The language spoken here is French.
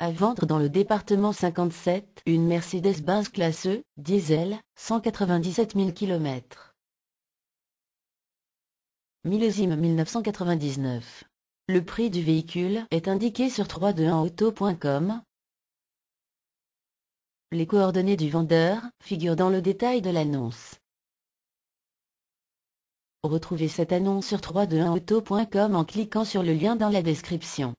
À vendre dans le département 57, une Mercedes-Benz classe E, diesel, 197 000 km. Millésime 1999. Le prix du véhicule est indiqué sur 321auto.com. Les coordonnées du vendeur figurent dans le détail de l'annonce. Retrouvez cette annonce sur 321auto.com en cliquant sur le lien dans la description.